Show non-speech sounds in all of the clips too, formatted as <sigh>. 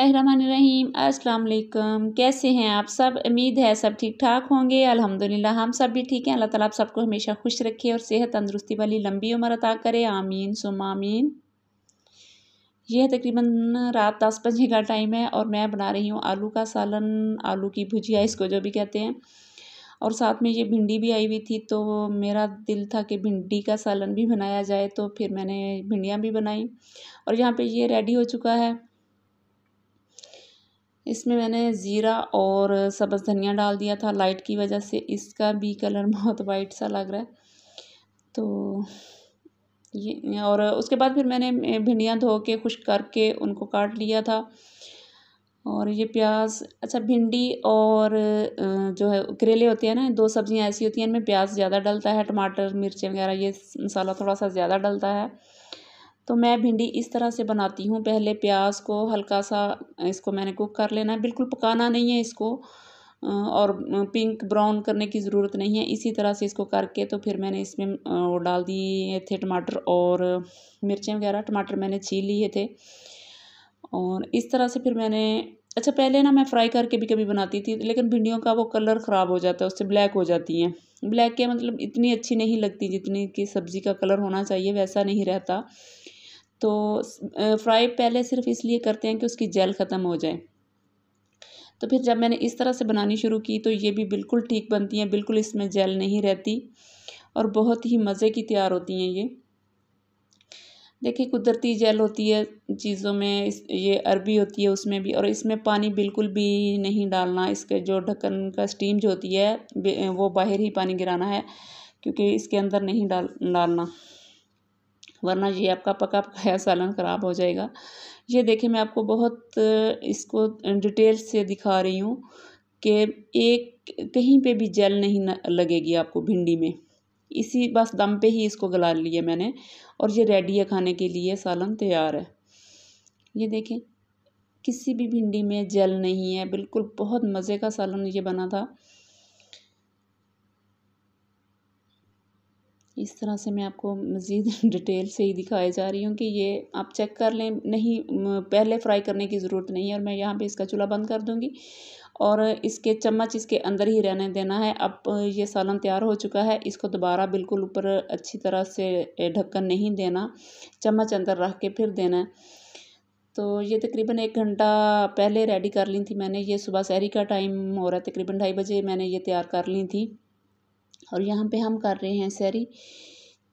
अस्सलाम वालेकुम कैसे हैं आप सब उम्मीद है सब ठीक ठाक होंगे अल्हम्दुलिल्लाह हम सब भी ठीक हैं अल्लाह ताला आप सबको हमेशा खुश रखे और सेहत तंदरुस्ती वाली लंबी उम्र अता करे आमीन सुम आमीन यह तकरीबन रात दस बजे का टाइम है और मैं बना रही हूँ आलू का सालन आलू की भुजिया इसको जो भी कहते हैं और साथ में ये भिंडी भी आई हुई थी तो मेरा दिल था कि भिंडी का सालन भी बनाया जाए तो फिर मैंने भिंडियाँ भी बनाई और यहाँ पे ये रेडी हो चुका है इसमें मैंने ज़ीरा और सब्ज़ धनिया डाल दिया था लाइट की वजह से इसका भी कलर <laughs> बहुत वाइट सा लग रहा है तो ये और उसके बाद फिर मैंने भिंडियाँ धो के खुश करके उनको काट लिया था और ये प्याज अच्छा भिंडी और जो है करेले होते हैं ना दो सब्ज़ियाँ ऐसी होती हैं इनमें प्याज ज़्यादा डलता है टमाटर मिर्च वगैरह ये मसाला थोड़ा सा ज़्यादा डलता है तो मैं भिंडी इस तरह से बनाती हूँ पहले प्याज को हल्का सा इसको मैंने कुक कर लेना है बिल्कुल पकाना नहीं है इसको और पिंक ब्राउन करने की ज़रूरत नहीं है इसी तरह से इसको करके तो फिर मैंने इसमें वो डाल दिए थे टमाटर और मिर्चें वगैरह टमाटर मैंने छील लिए थे और इस तरह से फिर मैंने अच्छा पहले ना मैं फ्राई करके भी कभी बनाती थी लेकिन भिंडियों का वो कलर ख़राब हो जाता है उससे ब्लैक हो जाती हैं ब्लैक के मतलब इतनी अच्छी नहीं लगती जितनी कि सब्ज़ी का कलर होना चाहिए वैसा नहीं रहता तो फ्राई पहले सिर्फ इसलिए करते हैं कि उसकी जेल ख़त्म हो जाए तो फिर जब मैंने इस तरह से बनानी शुरू की तो ये भी बिल्कुल ठीक बनती हैं बिल्कुल इसमें जेल नहीं रहती और बहुत ही मज़े की तैयार होती हैं ये देखिए कुदरती जेल होती है चीज़ों में ये अरबी होती है उसमें भी और इसमें पानी बिल्कुल भी नहीं डालना इसके जो ढक्कन का स्टीम जो होती है वो बाहर ही पानी गिराना है क्योंकि इसके अंदर नहीं डाल डालना वरना ये आपका पका पकाया सालन ख़राब हो जाएगा ये देखिए मैं आपको बहुत इसको डिटेल से दिखा रही हूँ कि एक कहीं पे भी जल नहीं लगेगी आपको भिंडी में इसी बस दम पे ही इसको गला लिया मैंने और ये रेडी है खाने के लिए सालन तैयार है ये देखें किसी भी भिंडी में जल नहीं है बिल्कुल बहुत मज़े का सालन ये बना था इस तरह से मैं आपको मज़ीद <laughs> डिटेल से ही दिखाई जा रही हूँ कि ये आप चेक कर लें नहीं पहले फ्राई करने की ज़रूरत नहीं है और मैं यहाँ पे इसका चूल्हा बंद कर दूँगी और इसके चम्मच इसके अंदर ही रहने देना है अब ये सालन तैयार हो चुका है इसको दोबारा बिल्कुल ऊपर अच्छी तरह से ढक्कन नहीं देना चम्मच अंदर रख के फिर देना है तो ये तकरीबन एक घंटा पहले रेडी कर ली थी मैंने ये सुबह शहरी का टाइम हो रहा है तकरीबन ढाई बजे मैंने ये तैयार कर ली थी और यहाँ पे हम कर रहे हैं सैरी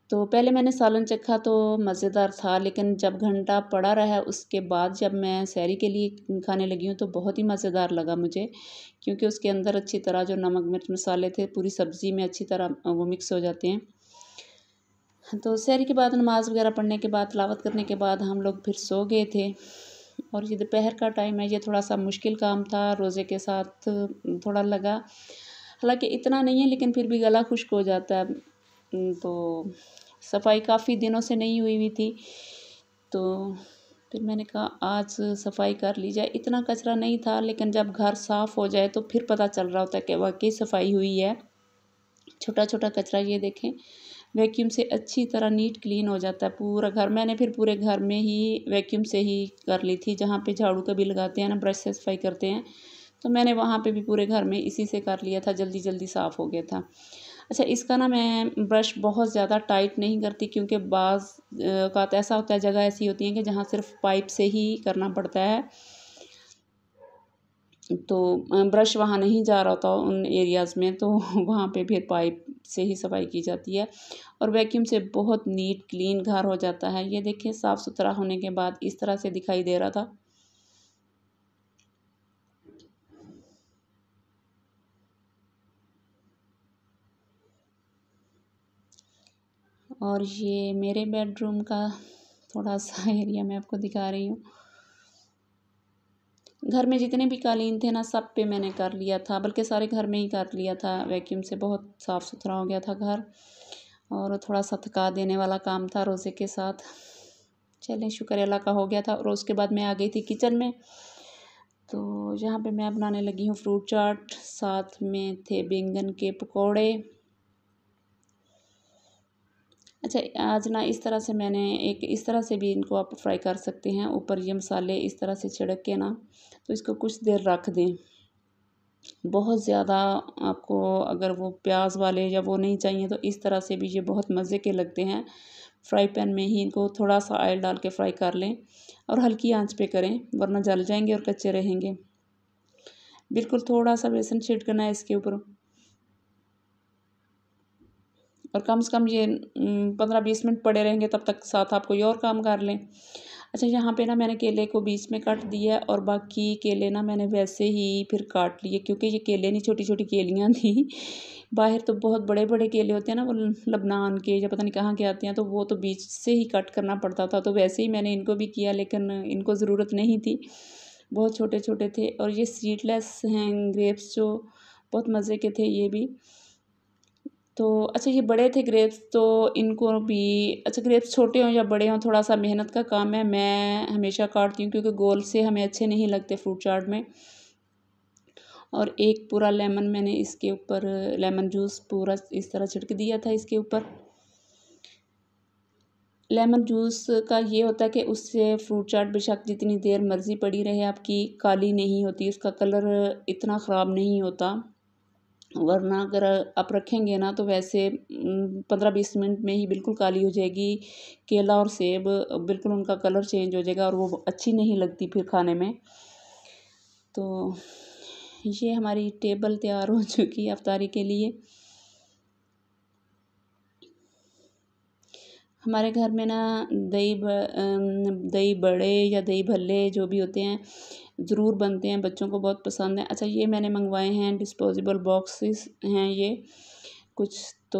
तो पहले मैंने सालन चखा तो मज़ेदार था लेकिन जब घंटा पड़ा रहा उसके बाद जब मैं सैरी के लिए खाने लगी हूँ तो बहुत ही मज़ेदार लगा मुझे क्योंकि उसके अंदर अच्छी तरह जो नमक मिर्च मसाले थे पूरी सब्ज़ी में अच्छी तरह वो मिक्स हो जाते हैं तो सैरी के बाद नमाज़ वगैरह पढ़ने के बाद तलावत करने के बाद हम लोग फिर सो गए थे और ये दोपहर का टाइम है ये थोड़ा सा मुश्किल काम था रोज़े के साथ थोड़ा लगा हालांकि इतना नहीं है लेकिन फिर भी गला खुश्क हो जाता है हम्म, तो सफाई काफ़ी दिनों से नहीं हुई हुई थी तो फिर मैंने कहा आज सफाई कर ली जाए इतना कचरा नहीं था लेकिन जब घर साफ़ हो जाए तो फिर पता चल रहा होता है कि वाकई सफाई हुई है छोटा छोटा कचरा ये देखें वैक्यूम से अच्छी तरह नीट क्लीन हो जाता है पूरा घर मैंने फिर पूरे घर में ही वैक्यूम से ही कर ली थी जहाँ पे झाड़ू कभी लगाते हैं ना ब्रश से सफाई करते हैं तो मैंने वहाँ पे भी पूरे घर में इसी से कर लिया था जल्दी जल्दी साफ़ हो गया था अच्छा इसका ना मैं ब्रश बहुत ज़्यादा टाइट नहीं करती क्योंकि बाज़ का तो ऐसा होता है जगह ऐसी होती है कि जहाँ सिर्फ पाइप से ही करना पड़ता है तो ब्रश वहाँ नहीं जा रहा होता उन एरियाज़ में तो <laughs> वहाँ पे फिर पाइप से ही सफाई की जाती है और वैक्यूम से बहुत नीट क्लीन घर हो जाता है ये देखिए साफ़ सुथरा होने के बाद इस तरह से दिखाई दे रहा था और ये मेरे बेडरूम का थोड़ा सा एरिया मैं आपको दिखा रही हूँ घर में जितने भी कालीन थे ना सब पे मैंने कर लिया था बल्कि सारे घर में ही कर लिया था वैक्यूम से बहुत साफ़ सुथरा हो गया था घर और थोड़ा सा थका देने वाला काम था रोज़े के साथ चलें शुक्र अल्लाह का हो गया था और उसके बाद मैं आ गई थी किचन में तो यहाँ पे मैं बनाने लगी हूँ फ्रूट चाट साथ में थे बैंगन के पकौड़े अच्छा आज ना इस तरह से मैंने एक इस तरह से भी इनको आप फ्राई कर सकते हैं ऊपर ये मसाले इस तरह से छिड़क के ना तो इसको कुछ देर रख दें बहुत ज़्यादा आपको अगर वो प्याज वाले या वो नहीं चाहिए तो इस तरह से भी ये बहुत मज़े के लगते हैं फ्राई पैन में ही इनको थोड़ा सा ऑयल डाल के फ्राई कर लें और हल्की आंच पे करें वरना जल जाएंगे और कच्चे रहेंगे बिल्कुल थोड़ा सा बेसन छिड़कना है इसके ऊपर और कम से कम ये पंद्रह बीस मिनट पड़े रहेंगे तब तक साथ आप कोई और काम कर लें अच्छा यहाँ पे ना मैंने केले को बीच में काट दिया और बाकी केले ना मैंने वैसे ही फिर काट लिए क्योंकि ये केले नहीं छोटी छोटी केलियाँ थी बाहर तो बहुत बड़े बड़े केले होते हैं ना वो लबनान के या पता नहीं कहाँ के आते हैं तो वो तो बीच से ही कट करना पड़ता था तो वैसे ही मैंने इनको भी किया लेकिन इनको ज़रूरत नहीं थी बहुत छोटे छोटे थे और ये सीडलेस हैं ग्रेप्स जो बहुत मज़े के थे ये भी तो अच्छा ये बड़े थे ग्रेप्स तो इनको भी अच्छा ग्रेप्स छोटे हों या बड़े हों थोड़ा सा मेहनत का काम है मैं हमेशा काटती हूँ क्योंकि गोल से हमें अच्छे नहीं लगते फ्रूट चाट में और एक पूरा लेमन मैंने इसके ऊपर लेमन जूस पूरा इस तरह छिड़क दिया था इसके ऊपर लेमन जूस का ये होता है कि उससे फ्रूट चाट बेशक जितनी देर मर्ज़ी पड़ी रहे आपकी काली नहीं होती उसका कलर इतना ख़राब नहीं होता वरना अगर आप रखेंगे ना तो वैसे पंद्रह बीस मिनट में ही बिल्कुल काली हो जाएगी केला और सेब बिल्कुल उनका कलर चेंज हो जाएगा और वो अच्छी नहीं लगती फिर खाने में तो ये हमारी टेबल तैयार हो चुकी है अफ्तारी के लिए हमारे घर में ना दही ब, दही बड़े या दही भल्ले जो भी होते हैं ज़रूर बनते हैं बच्चों को बहुत पसंद है अच्छा ये मैंने मंगवाए हैं डिस्पोज़ेबल बॉक्सेस हैं ये कुछ तो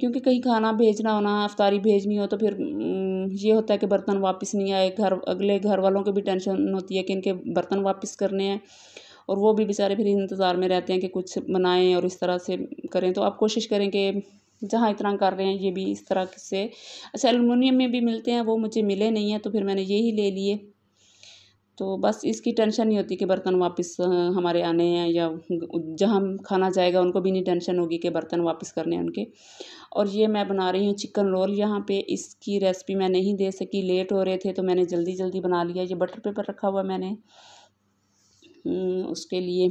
क्योंकि कहीं खाना भेजना होना अफ्तारी भेजनी हो तो फिर ये होता है कि बर्तन वापस नहीं आए घर अगले घर वालों को भी टेंशन होती है कि इनके बर्तन वापस करने हैं और वो भी बेचारे फिर इंतज़ार में रहते हैं कि कुछ बनाएं और इस तरह से करें तो आप कोशिश करें कि जहाँ इतना कर रहे हैं ये भी इस तरह से अच्छा एलमिनियम में भी मिलते हैं वो मुझे मिले नहीं हैं तो फिर मैंने यही ले लिए तो बस इसकी टेंशन नहीं होती कि बर्तन वापस हमारे आने हैं या जहाँ खाना जाएगा उनको भी नहीं टेंशन होगी कि बर्तन वापस करने हैं उनके और ये मैं बना रही हूँ चिकन रोल यहाँ पे इसकी रेसिपी मैं नहीं दे सकी लेट हो रहे थे तो मैंने जल्दी जल्दी बना लिया ये बटर पेपर रखा हुआ मैंने हम्म, उसके लिए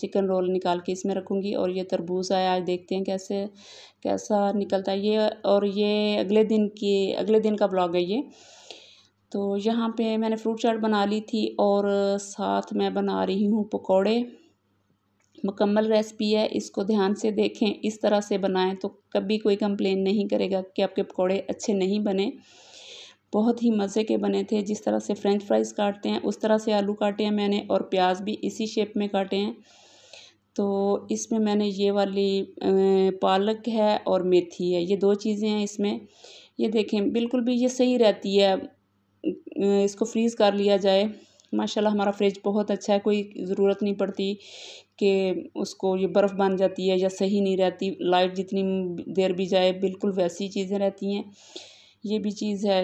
चिकन रोल निकाल के इसमें रखूँगी और ये तरबूज आया आज देखते हैं कैसे कैसा निकलता है ये और ये अगले दिन की अगले दिन का ब्लॉग है ये तो यहाँ पे मैंने फ्रूट चाट बना ली थी और साथ मैं बना रही हूँ पकोड़े मुकम्मल रेसिपी है इसको ध्यान से देखें इस तरह से बनाएं तो कभी कोई कंप्लेन नहीं करेगा कि आपके पकोड़े अच्छे नहीं बने बहुत ही मज़े के बने थे जिस तरह से फ्रेंच फ्राइज़ काटते हैं उस तरह से आलू काटे हैं मैंने और प्याज भी इसी शेप में काटे हैं तो इसमें मैंने ये वाली पालक है और मेथी है ये दो चीज़ें हैं इसमें ये देखें बिल्कुल भी ये सही रहती है इसको फ्रीज़ कर लिया जाए माशाल्लाह हमारा फ्रिज बहुत अच्छा है कोई ज़रूरत नहीं पड़ती कि उसको ये बर्फ़ बन जाती है या सही नहीं रहती लाइट जितनी देर भी जाए बिल्कुल वैसी चीज़ें रहती हैं ये भी चीज़ है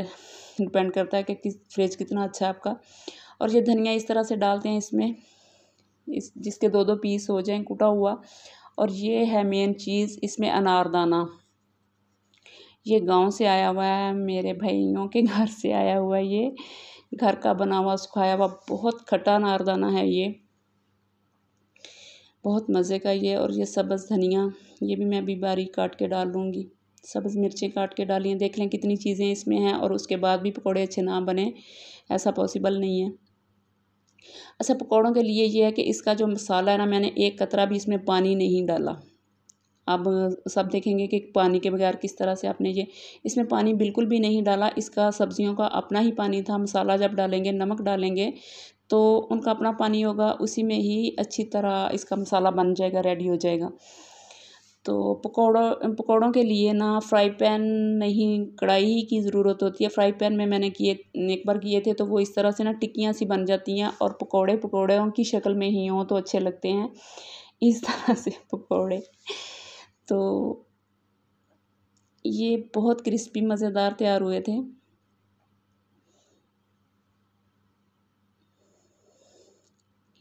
डिपेंड करता है कि किस फ्रिज कितना अच्छा है आपका और ये धनिया इस तरह से डालते हैं इसमें इस जिसके दो दो पीस हो जाएं कुटा हुआ और ये है मेन चीज़ इसमें अनारदाना ये गाँव से आया हुआ है मेरे भाइयों के घर से आया हुआ है ये घर का बना हुआ सुखाया हुआ बहुत खट्टा नारदाना है ये बहुत मज़े का ये और ये सब्ज़ धनिया ये भी मैं अभी बारीक काट के डाल लूँगी सब्ज़ मिर्चें काट के डालिए देख लें कितनी चीज़ें इसमें हैं और उसके बाद भी पकौड़े अच्छे ना बने ऐसा पॉसिबल नहीं है अच्छा पकौड़ों के लिए ये है कि इसका जो मसाला है ना मैंने एक कतरा भी इसमें पानी नहीं डाला अब सब देखेंगे कि पानी के बगैर किस तरह से आपने ये इसमें पानी बिल्कुल भी नहीं डाला इसका सब्जियों का अपना ही पानी था मसाला जब डालेंगे नमक डालेंगे तो उनका अपना पानी होगा उसी में ही अच्छी तरह इसका मसाला बन जाएगा रेडी हो जाएगा तो पकौड़ों पकौड़ों के लिए ना फ्राई पैन नहीं कढ़ाई की ज़रूरत होती है फ्राई पैन में मैंने किए एक बार किए थे तो वो इस तरह से ना टिक्कियाँ सी बन जाती हैं और पकौड़े पकौड़ों की शक्ल में ही हों तो अच्छे लगते हैं इस तरह से पकौड़े तो ये बहुत क्रिस्पी मज़ेदार तैयार हुए थे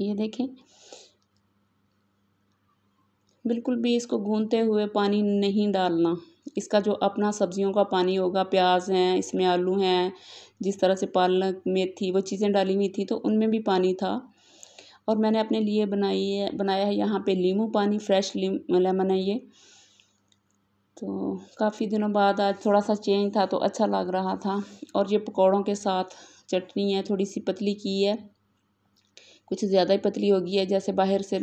ये देखें बिल्कुल भी इसको गूंदते हुए पानी नहीं डालना इसका जो अपना सब्जियों का पानी होगा प्याज हैं इसमें आलू हैं जिस तरह से पालक मेथी वो चीज़ें डाली हुई थी तो उनमें भी पानी था और मैंने अपने लिए बनाई है बनाया है यहाँ पे लीमू पानी फ्रेश लेमन है ये तो काफ़ी दिनों बाद आज थोड़ा सा चेंज था तो अच्छा लग रहा था और ये पकौड़ों के साथ चटनी है थोड़ी सी पतली की है कुछ ज़्यादा ही पतली होगी है जैसे बाहर से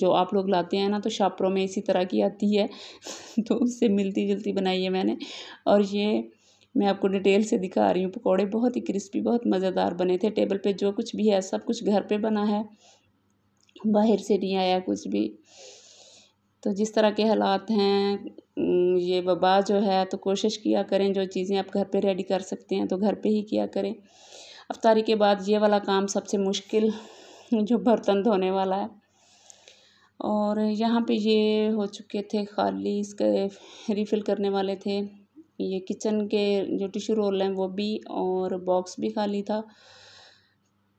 जो आप लोग लाते हैं ना तो शापरों में इसी तरह की आती है <laughs> तो उससे मिलती जुलती बनाई है मैंने और ये मैं आपको डिटेल से दिखा रही हूँ पकौड़े बहुत ही क्रिस्पी बहुत मज़ेदार बने थे टेबल पे जो कुछ भी है सब कुछ घर पे बना है बाहर से नहीं आया कुछ भी तो जिस तरह के हालात हैं ये वबा जो है तो कोशिश किया करें जो चीज़ें आप घर पे रेडी कर सकते हैं तो घर पे ही किया करें अफ्तारी के बाद ये वाला काम सबसे मुश्किल जो बर्तन धोने वाला है और यहाँ पे ये हो चुके थे खाली इसके रिफ़िल करने वाले थे ये किचन के जो टिशू रोल हैं वो भी और बॉक्स भी खाली था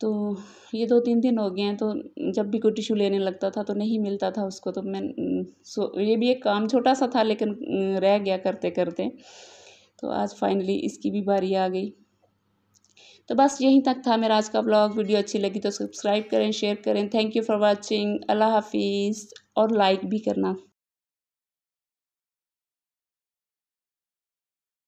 तो ये दो तीन दिन हो गए हैं तो जब भी कोई टिशू लेने लगता था तो नहीं मिलता था उसको तो मैं सो ये भी एक काम छोटा सा था लेकिन रह गया करते करते तो आज फाइनली इसकी भी बारी आ गई तो बस यहीं तक था मेरा आज का ब्लॉग वीडियो अच्छी लगी तो सब्सक्राइब करें शेयर करें थैंक यू फॉर वॉचिंग अल्लाह हाफिज़ और लाइक भी करना